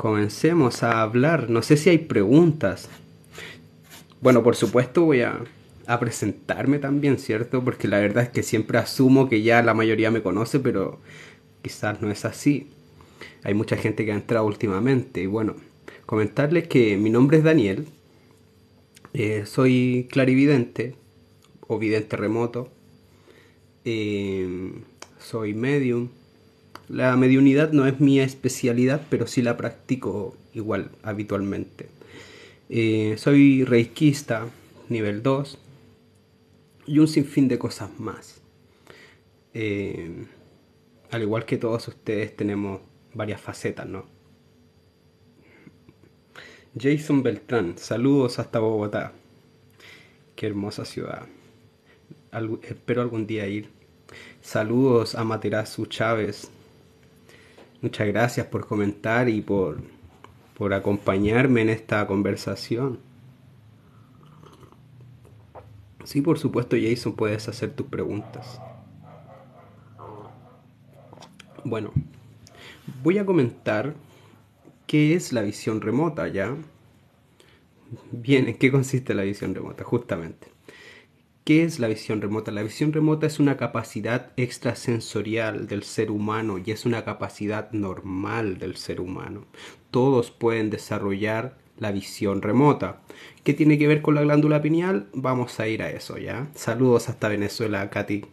comencemos a hablar. No sé si hay preguntas. Bueno, por supuesto voy a, presentarme también, ¿cierto? Porque la verdad es que siempre asumo que ya la mayoría me conoce, pero quizás no es así. Hay mucha gente que ha entrado últimamente. Y bueno, comentarles que mi nombre es Daniel. Eh, soy clarividente o vidente remoto. Eh, soy medium la mediunidad no es mi especialidad, pero sí la practico igual habitualmente. Eh, soy reikista, nivel 2, y un sinfín de cosas más. Eh, al igual que todos ustedes tenemos varias facetas, ¿no? Jason Beltrán, saludos hasta Bogotá. Qué hermosa ciudad. espero algún día ir. Saludos a Materazu Chávez, Muchas gracias por comentar y por, por acompañarme en esta conversación. Sí, por supuesto, Jason, puedes hacer tus preguntas. Bueno, voy a comentar qué es la visión remota, ¿ya? Bien, ¿en qué consiste la visión remota? Justamente. ¿Qué es la visión remota? La visión remota es una capacidad extrasensorial del ser humano y es una capacidad normal del ser humano. Todos pueden desarrollar la visión remota. ¿Qué tiene que ver con la glándula pineal? Vamos a ir a eso, ¿ya? Saludos hasta Venezuela, Katy.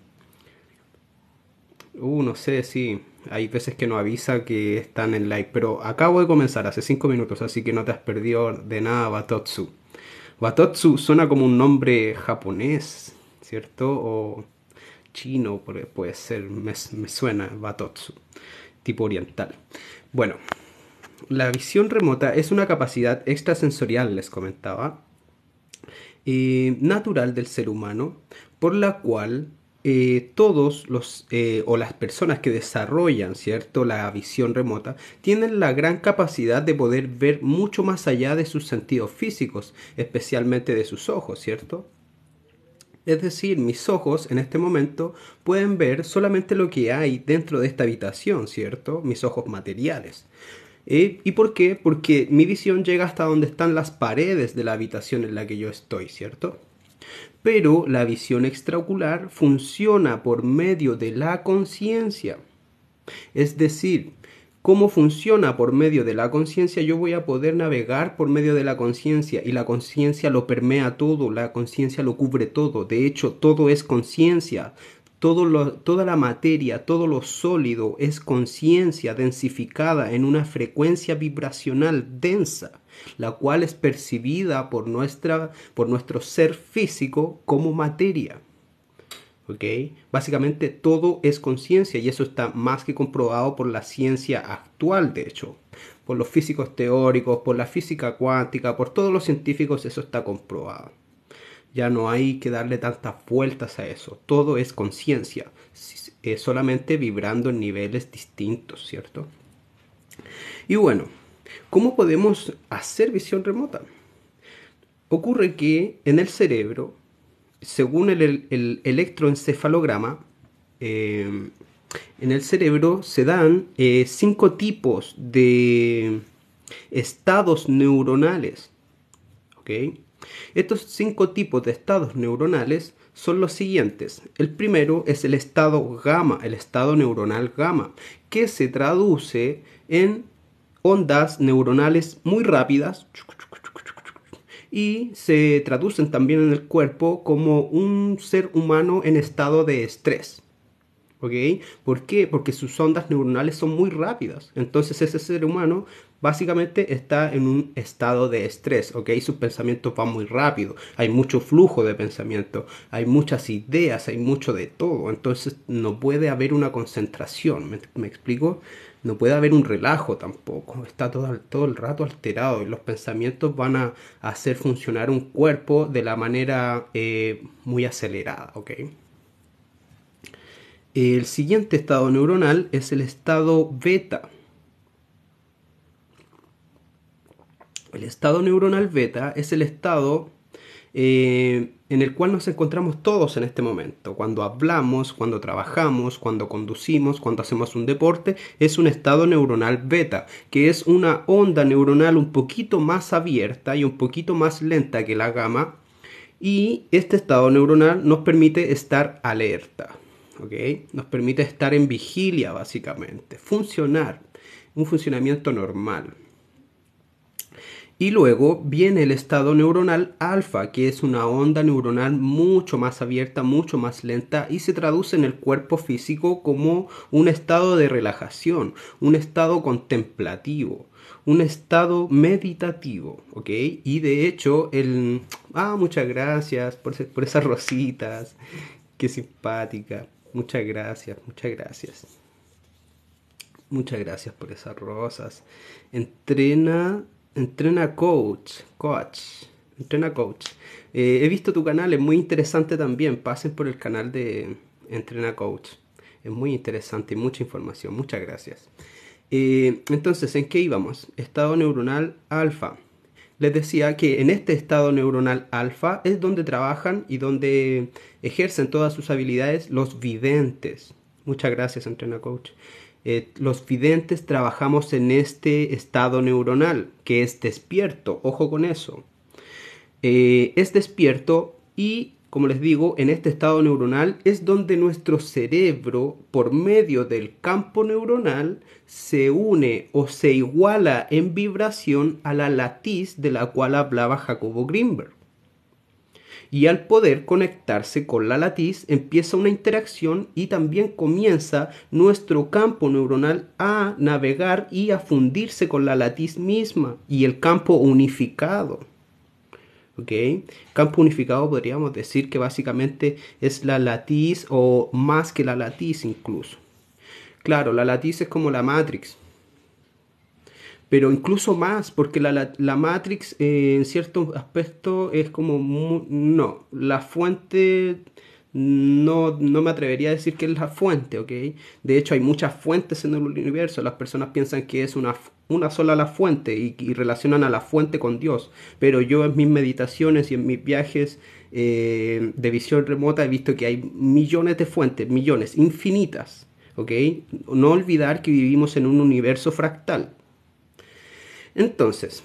Uh, no sé, sí. Hay veces que no avisa que están en live, pero acabo de comenzar hace 5 minutos, así que no te has perdido de nada, Batotsu. Watotsu suena como un nombre japonés, ¿cierto? O chino, puede ser, me, suena Watotsu, tipo oriental. Bueno, la visión remota es una capacidad extrasensorial, les comentaba, eh, natural del ser humano, por la cual eh, todos los eh, o las personas que desarrollan cierto la visión remota tienen la gran capacidad de poder ver mucho más allá de sus sentidos físicos especialmente de sus ojos cierto es decir, mis ojos en este momento pueden ver solamente lo que hay dentro de esta habitación, ¿cierto? Mis ojos materiales. Eh, ¿Y por qué? Porque mi visión llega hasta donde están las paredes de la habitación en la que yo estoy, ¿cierto? pero la visión extraocular funciona por medio de la conciencia. Es decir, cómo funciona por medio de la conciencia, yo voy a poder navegar por medio de la conciencia y la conciencia lo permea todo, la conciencia lo cubre todo, de hecho todo es conciencia, toda la materia, todo lo sólido es conciencia densificada en una frecuencia vibracional densa, la cual es percibida por, nuestra, por nuestro ser físico como materia. ¿Okay? Básicamente todo es conciencia y eso está más que comprobado por la ciencia actual, de hecho, por los físicos teóricos, por la física cuántica, por todos los científicos, eso está comprobado. Ya no hay que darle tantas vueltas a eso. Todo es conciencia, solamente vibrando en niveles distintos, ¿cierto? Y bueno, ¿cómo podemos hacer visión remota? Ocurre que en el cerebro, según el, electroencefalograma, em, en el cerebro se dan eh, cinco tipos de estados neuronales. ¿okay? Estos cinco tipos de estados neuronales son los siguientes. El primero es el estado gamma, el estado neuronal gamma, que se traduce en ondas neuronales muy rápidas y se traducen también en el cuerpo como un ser humano en estado de estrés. ¿Por qué? Porque sus ondas neuronales son muy rápidas. Entonces ese ser humano básicamente está en un estado de estrés, ¿ok? Sus pensamientos van muy rápido, hay mucho flujo de pensamiento, hay muchas ideas, hay mucho de todo, entonces no puede haber una concentración, ¿me, explico? No puede haber un relajo tampoco, está todo, todo el rato alterado y los pensamientos van a hacer funcionar un cuerpo de la manera eh, muy acelerada, ¿ok? El siguiente estado neuronal es el estado beta. El estado neuronal beta es el estado eh, en el cual nos encontramos todos en este momento. Cuando hablamos, cuando trabajamos, cuando conducimos, cuando hacemos un deporte, es un estado neuronal beta, que es una onda neuronal un poquito más abierta y un poquito más lenta que la gamma. Y este estado neuronal nos permite estar alerta. Nos permite estar en vigilia básicamente, funcionar, un funcionamiento normal. Y luego viene el estado neuronal alfa, que es una onda neuronal mucho más abierta, mucho más lenta y se traduce en el cuerpo físico como un estado de relajación, un estado contemplativo, un estado meditativo, Y de hecho, el... Ah, muchas gracias por, por esas rositas, qué simpática. Muchas gracias, muchas gracias. Muchas gracias por esas rosas. Entrena, entrena coach, coach, entrena coach. Eh, he visto tu canal, es muy interesante también. Pasen por el canal de entrena coach. Es muy interesante y mucha información. Muchas gracias. Eh, entonces, ¿en qué íbamos? Estado neuronal alfa les decía que en este estado neuronal alfa es donde trabajan y donde ejercen todas sus habilidades los videntes. Muchas gracias, Entrena Coach. Eh, los videntes trabajamos en este estado neuronal, que es despierto, ojo con eso. Eh, es despierto y como les digo, en este estado neuronal es donde nuestro cerebro, por medio del campo neuronal, se une o se iguala en vibración a la latiz de la cual hablaba Jacobo Greenberg. Y al poder conectarse con la latiz empieza una interacción y también comienza nuestro campo neuronal a navegar y a fundirse con la latiz misma y el campo unificado. ¿ok? Campo unificado podríamos decir que básicamente es la latiz o más que la latiz incluso. Claro, la latiz es como la matrix, pero incluso más, porque la, la, matrix eh, en cierto aspecto es como, no, la fuente... No, no, me atrevería a decir que es la fuente, ¿ok? De hecho, hay muchas fuentes en el universo. Las personas piensan que es una una sola la fuente y, relacionan a la fuente con Dios. Pero yo en mis meditaciones y en mis viajes eh, de visión remota he visto que hay millones de fuentes, millones, infinitas. No olvidar que vivimos en un universo fractal. Entonces,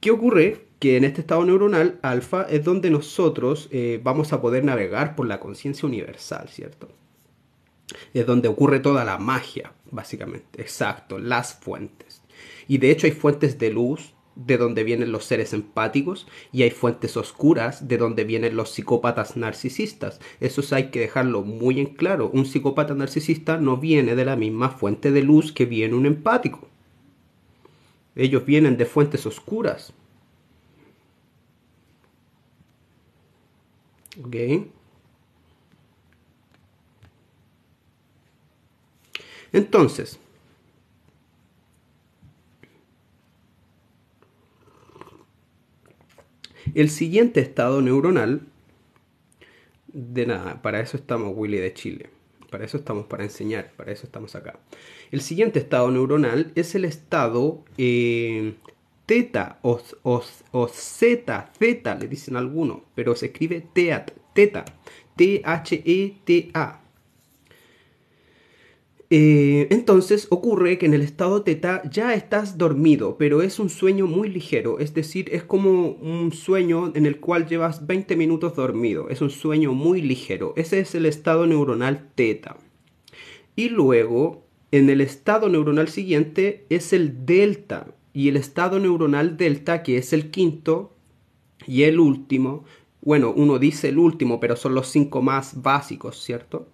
¿qué ocurre? Que en este estado neuronal alfa es donde nosotros eh, vamos a poder navegar por la conciencia universal, ¿cierto? Es donde ocurre toda la magia, básicamente. Exacto, las fuentes. Y de hecho hay fuentes de luz de donde vienen los seres empáticos y hay fuentes oscuras de donde vienen los psicópatas narcisistas. Eso hay que dejarlo muy en claro. Un psicópata narcisista no viene de la misma fuente de luz que viene un empático. Ellos vienen de fuentes oscuras. ¿Ok? Entonces, el siguiente estado neuronal, de nada, para eso estamos Willy de Chile, para eso estamos para enseñar, para eso estamos acá. El siguiente estado neuronal es el estado eh, teta o, zeta, zeta le dicen algunos, pero se escribe teat, teta, T-H-E-T-A. Eh, entonces ocurre que en el estado teta ya estás dormido, pero es un sueño muy ligero, es decir, es como un sueño en el cual llevas 20 minutos dormido, es un sueño muy ligero, ese es el estado neuronal teta. Y luego, en el estado neuronal siguiente es el delta, y el estado neuronal delta, que es el quinto y el último, bueno, uno dice el último, pero son los cinco más básicos, ¿cierto?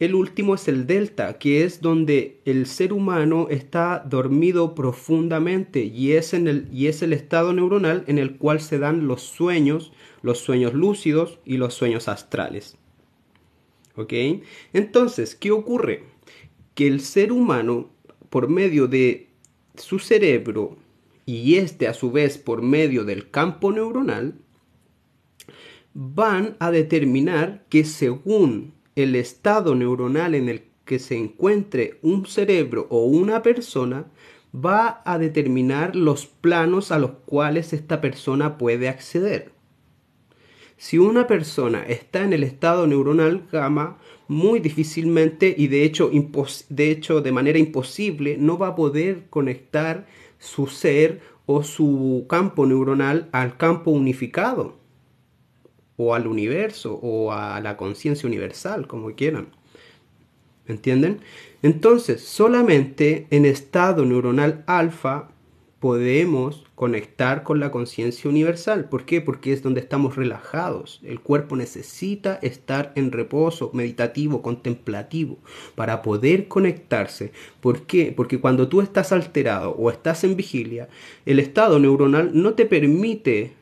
El último es el delta, que es donde el ser humano está dormido profundamente y es, el, el estado neuronal en el cual se dan los sueños, los sueños lúcidos y los sueños astrales. ¿Ok? Entonces, ¿qué ocurre? Que el ser humano, por medio de su cerebro y este a su vez por medio del campo neuronal, van a determinar que según el estado neuronal en el que se encuentre un cerebro o una persona va a determinar los planos a los cuales esta persona puede acceder. Si una persona está en el estado neuronal gamma, muy difícilmente y de hecho, de manera imposible no va a poder conectar su ser o su campo neuronal al campo unificado o al universo o a la conciencia universal, como quieran. ¿Entienden? Entonces, solamente en estado neuronal alfa podemos conectar con la conciencia universal. ¿Por qué? Porque es donde estamos relajados. El cuerpo necesita estar en reposo meditativo, contemplativo, para poder conectarse. ¿Por qué? Porque cuando tú estás alterado o estás en vigilia, el estado neuronal no te permite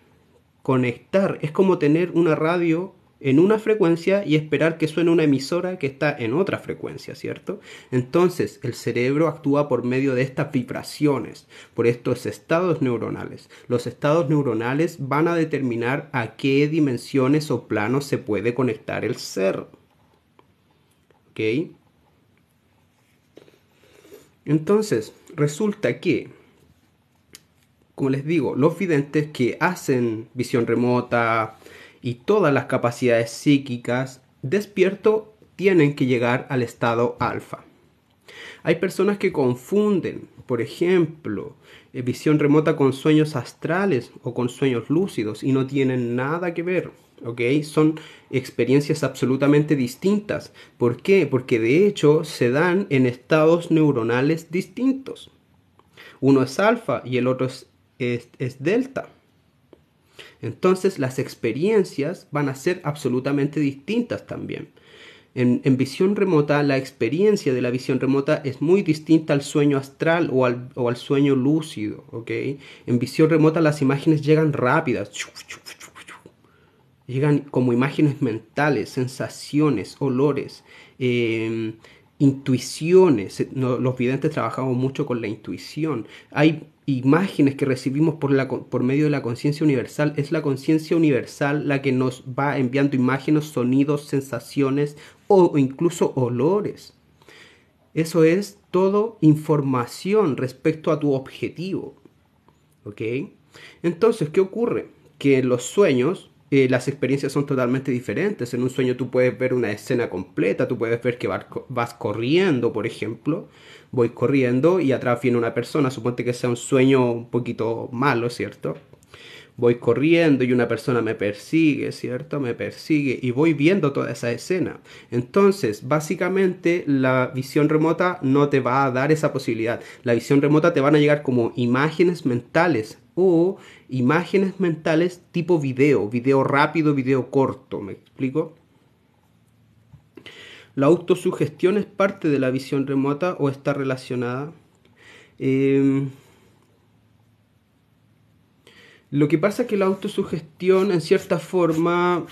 conectar. Es como tener una radio en una frecuencia y esperar que suene una emisora que está en otra frecuencia, ¿cierto? Entonces, el cerebro actúa por medio de estas vibraciones, por estos estados neuronales. Los estados neuronales van a determinar a qué dimensiones o planos se puede conectar el ser. ¿Ok? Entonces, resulta que como les digo, los videntes que hacen visión remota y todas las capacidades psíquicas despierto tienen que llegar al estado alfa. Hay personas que confunden, por ejemplo, eh, visión remota con sueños astrales o con sueños lúcidos y no tienen nada que ver. ¿ok? Son experiencias absolutamente distintas. ¿Por qué? Porque de hecho se dan en estados neuronales distintos. Uno es alfa y el otro es es, delta. Entonces las experiencias van a ser absolutamente distintas también. En, visión remota, la experiencia de la visión remota es muy distinta al sueño astral o al, sueño lúcido, ¿ok? En visión remota las imágenes llegan rápidas, llegan como imágenes mentales, sensaciones, olores, em, intuiciones. Los videntes trabajamos mucho con la intuición. Hay imágenes que recibimos por, la, por medio de la conciencia universal. Es la conciencia universal la que nos va enviando imágenes, sonidos, sensaciones o incluso olores. Eso es todo información respecto a tu objetivo. ¿Ok? Entonces, ¿qué ocurre? Que los sueños eh, las experiencias son totalmente diferentes. En un sueño tú puedes ver una escena completa, tú puedes ver que vas corriendo, por ejemplo, voy corriendo y atrás viene una persona, suponte que sea un sueño un poquito malo, ¿cierto? Voy corriendo y una persona me persigue, ¿cierto? Me persigue y voy viendo toda esa escena. Entonces, básicamente la visión remota no te va a dar esa posibilidad. La visión remota te van a llegar como imágenes mentales o imágenes mentales tipo video, video rápido, video corto, ¿me explico? La autosugestión es parte de la visión remota o está relacionada. Em, lo que pasa es que la autosugestión, en cierta forma,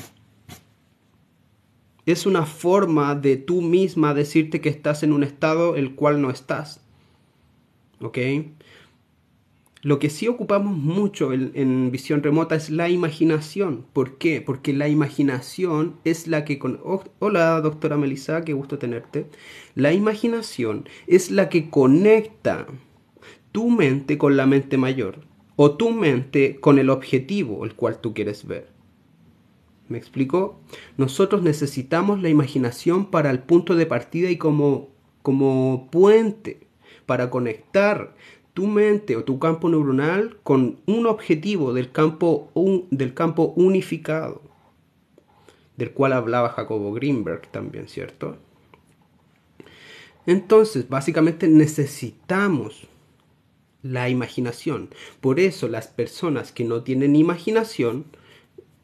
es una forma de tú misma decirte que estás en un estado el cual no estás. ¿Ok? Lo que sí ocupamos mucho en, visión remota es la imaginación. ¿Por qué? Porque la imaginación es la que... Con... Oh, hola, doctora Melissa, qué gusto tenerte. La imaginación es la que conecta tu mente con la mente mayor o tu mente con el objetivo el cual tú quieres ver. ¿Me explico? Nosotros necesitamos la imaginación para el punto de partida y como, como puente para conectar tu mente o tu campo neuronal con un objetivo del campo, un, del campo unificado, del cual hablaba Jacobo Greenberg también, ¿cierto? Entonces, básicamente necesitamos la imaginación. Por eso las personas que no tienen imaginación,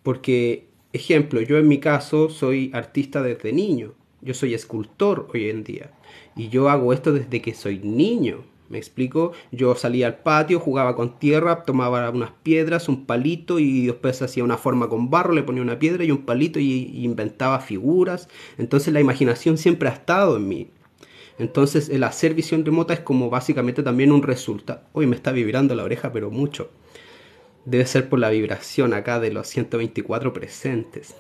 porque, ejemplo, yo en mi caso soy artista desde niño, yo soy escultor hoy en día, y yo hago esto desde que soy niño ¿Me explico? Yo salía al patio, jugaba con tierra, tomaba unas piedras, un palito y después hacía una forma con barro, le ponía una piedra y un palito y, inventaba figuras. Entonces la imaginación siempre ha estado en mí. Entonces el hacer visión remota es como básicamente también un resultado. Hoy me está vibrando la oreja, pero mucho. Debe ser por la vibración acá de los 124 presentes.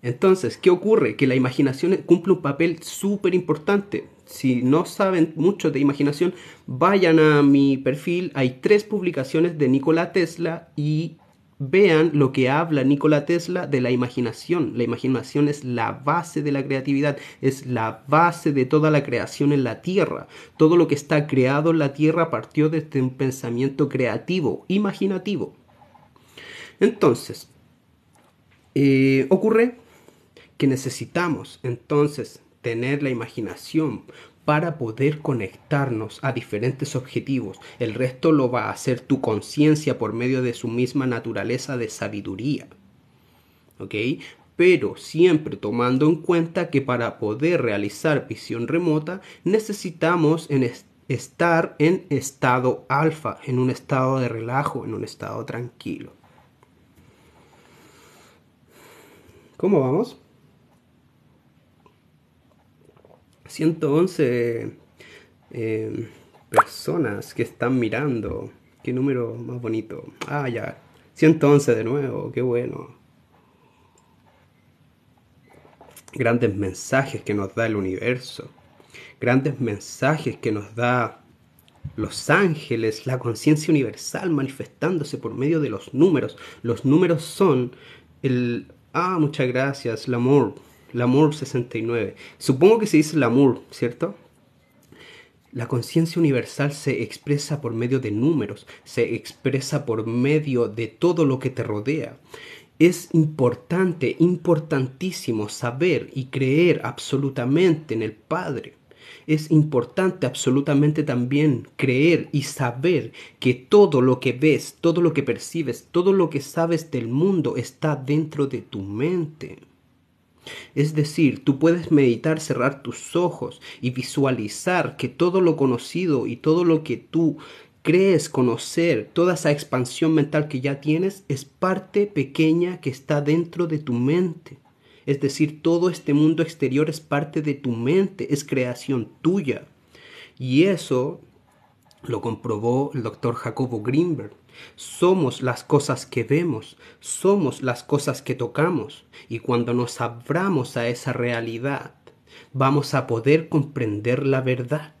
Entonces, ¿qué ocurre? Que la imaginación cumple un papel súper importante si no saben mucho de imaginación, vayan a mi perfil. Hay tres publicaciones de Nikola Tesla y vean lo que habla Nikola Tesla de la imaginación. La imaginación es la base de la creatividad, es la base de toda la creación en la Tierra. Todo lo que está creado en la Tierra partió desde un este pensamiento creativo, imaginativo. Entonces, eh, ocurre que necesitamos entonces tener la imaginación para poder conectarnos a diferentes objetivos. El resto lo va a hacer tu conciencia por medio de su misma naturaleza de sabiduría. ¿Ok? Pero siempre tomando en cuenta que para poder realizar visión remota necesitamos estar en estado alfa, en un estado de relajo, en un estado tranquilo. ¿Cómo vamos? 111 eh, personas que están mirando. Qué número más bonito. Ah, ya. 111 de nuevo. Qué bueno. Grandes mensajes que nos da el universo. Grandes mensajes que nos da los ángeles, la conciencia universal manifestándose por medio de los números. Los números son el... Ah, muchas gracias, el amor. 69. Supongo que se dice amor, ¿cierto? La conciencia universal se expresa por medio de números, se expresa por medio de todo lo que te rodea. Es importante, importantísimo saber y creer absolutamente en el Padre. Es importante absolutamente también creer y saber que todo lo que ves, todo lo que percibes, todo lo que sabes del mundo está dentro de tu mente. Es decir, tú puedes meditar, cerrar tus ojos y visualizar que todo lo conocido y todo lo que tú crees conocer, toda esa expansión mental que ya tienes, es parte pequeña que está dentro de tu mente. Es decir, todo este mundo exterior es parte de tu mente, es creación tuya. Y eso lo comprobó el doctor Jacobo Greenberg somos las cosas que vemos, somos las cosas que tocamos, y cuando nos abramos a esa realidad, vamos a poder comprender la verdad.